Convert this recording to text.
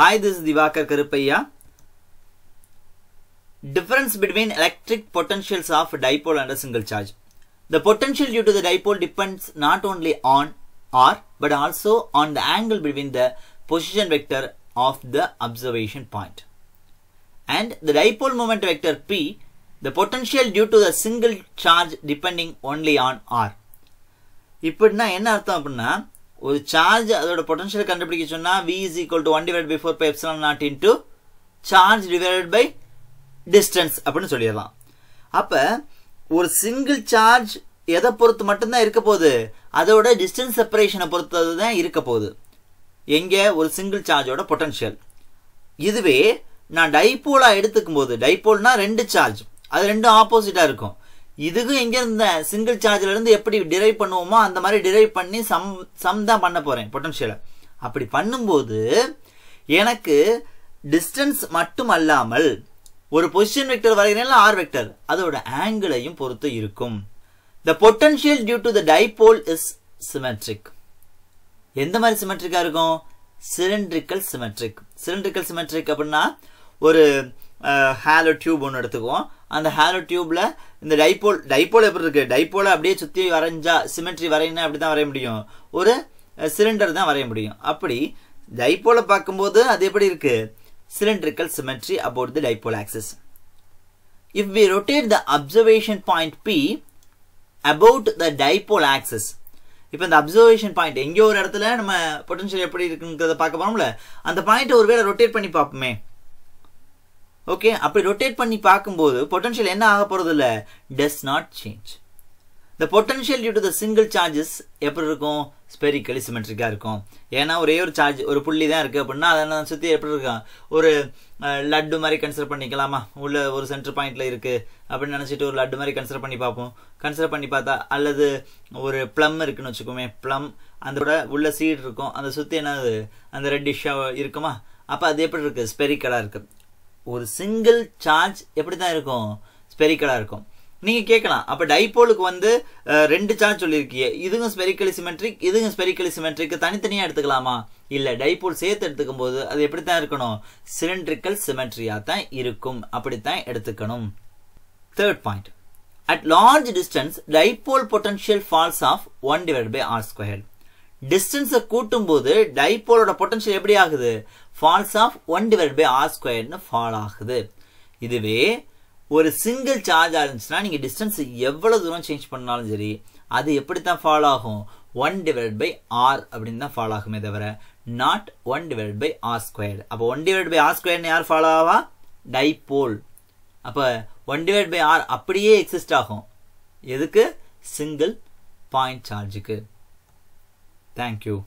Hi, this is Divakar Karupaiya. Difference between electric potentials of dipole and a single charge. The potential due to the dipole depends not only on R but also on the angle between the position vector of the observation point. And the dipole moment vector P, the potential due to the single charge depending only on R. இப்படின்னா என்ன அர்த்தம் அப்படின்னா ஒரு charge அதோட potential கண்டுபிடிக்க சொன்னால் V is equal to one divide by four by epsilon naught into charge divided by distance அப்படின்னு சொல்லிடலாம் அப்போ ஒரு சிங்கிள் சார்ஜ் எதை பொறுத்து மட்டும்தான் இருக்க போகுது அதோட டிஸ்டன்ஸ் செப்பரேஷனை பொறுத்தது தான் இருக்க போகுது எங்கே ஒரு சிங்கிள் சார்ஜோட பொட்டன்ஷியல் இதுவே நான் டைப்போலாக எடுத்துக்கும் போது டைப்போல்னால் ரெண்டு சார்ஜ் அது ரெண்டும் ஆப்போசிட்டாக இருக்கும் இதுக்கும் எங்கே இருந்த சிங்கிள் சார்ஜ்லேருந்து எப்படி டிரைவ் பண்ணுவோமோ அந்த மாதிரி டிரைவ் பண்ணி சம் சம் தான் பண்ண போகிறேன் பொட்டன்ஷியலை அப்படி பண்ணும்போது எனக்கு டிஸ்டன்ஸ் மட்டும் அல்லாமல் ஒரு பொசிஷன் வெக்டர் வரைகிறேன் ஆர் வெக்டர் அதோட ஆங்கிளையும் பொறுத்து இருக்கும் the potential due to the dipole is symmetric எந்த மாதிரி சிமெட்ரிக்காக இருக்கும் சிலிண்ட்ரிக்கல் சிமெட்ரிக் சிலிண்ட்ரிக்கல் சிமெட்ரிக் அப்படின்னா ஒரு ஹேலோ டியூப் ஒன்று எடுத்துக்குவோம் அந்த ஹேலோ டியூப்ல இந்த டைபோல் டைபோல் எப்படி இருக்கு டைபோல அப்படியே சுற்றி வரைஞ்சா சிமெட்ரி வரையினா அப்படிதான் வரைய முடியும் ஒரு சிலிண்டர் தான் வரைய முடியும் அப்படி டைபோலை பார்க்கும்போது அது எப்படி இருக்கு cylindrical symmetry about the dipole axis if we rotate the observation point P about the dipole axis இப்போ இந்த அப்சர்வேஷன் பாயிண்ட் எங்கேயோ ஒரு இடத்துல நம்ம பொட்டன்ஷியல் எப்படி இருக்குங்கிறத பார்க்க போகிறோம்ல அந்த பாயிண்ட்டை ஒருவேளை ரொட்டேட் பண்ணி பார்ப்போமே ஓகே அப்படி ரொட்டேட் பண்ணி பார்க்கும்போது பொட்டன்ஷியல் என்ன ஆக போகிறது இல்லை does not change the potential due to the single charges எப்படி இருக்கும் ஸ்பெரிக்கலி சிமெட்ரிக்காக இருக்கும் ஏன்னா ஒரே ஒரு சார்ஜ் ஒரு புள்ளி தான் இருக்குது அப்படின்னா அதை நான் சுற்றி எப்படி இருக்கும் ஒரு லட்டு மாதிரி கன்சிடர் பண்ணிக்கலாமா உள்ள ஒரு சென்டர் பாயிண்டில் இருக்குது அப்படின்னு நினச்சிட்டு ஒரு லட்டு மாதிரி கன்சிடர் பண்ணி பார்ப்போம் கன்சிடர் பண்ணி பார்த்தா அல்லது ஒரு ப்ளம் இருக்குன்னு வச்சுக்கோமே ப்ளம் அதோட உள்ள சீடு இருக்கும் அந்த சுற்றி என்னது அந்த டிஷ்ஷாக இருக்குமா அப்போ அது எப்படி இருக்குது ஸ்பெரிக்கலாக இருக்குது ஒரு சிங்கிள் சார்ஜ் எப்படி தான் இருக்கும் ஸ்பெரிக்கலாக இருக்கும் நீங்கள் கேட்கலாம் அப்போ டைபோலுக்கு வந்து ரெண்டு சார்ஜ் சொல்லியிருக்கீங்க இதுவும் ஸ்பெரிக்கலி சிமெட்ரிக் இதுவும் ஸ்பெரிக்கலி சிமெட்ரிக் தனித்தனியாக எடுத்துக்கலாமா இல்லை டைபோல் சேர்த்து எடுத்துக்கும் போது அது எப்படி தான் இருக்கணும் சிலிண்ட்ரிக்கல் சிமெட்ரியாக தான் இருக்கும் அப்படித்தான் எடுத்துக்கணும் third point at large distance dipole potential falls off one divide by R square டிஸ்டன்ஸை கூட்டும் போது டைபோலோட பொட்டன்ஷியல் எப்படி ஆகுது falls off one divide by R ஸ்கொயர்னு ஃபால் ஆகுது இதுவே ஒரு சிங்கிள் சார்ஜ் இருந்துச்சுன்னா நீங்கள் டிஸ்டன்ஸ் எவ்வளோ தூரம் சேஞ்ச் பண்ணாலும் சரி அது எப்படி தான் ஃபால் ஆகும் ஒன் டிவைட் பை ஆர் அப்படின்னு தான் ஃபால் ஆகுமே தவிர not one divide by R square அப்போ ஒன் டிவைட் பை ஆர் ஸ்கொயர்னு யார் ஃபாலோ ஆவா டைபோல் அப்போ ஒன் டிவைட் பை ஆர் அப்படியே எக்ஸிஸ்ட் ஆகும் எதுக்கு சிங்கிள் பாயிண்ட் சார்ஜுக்கு Thank you.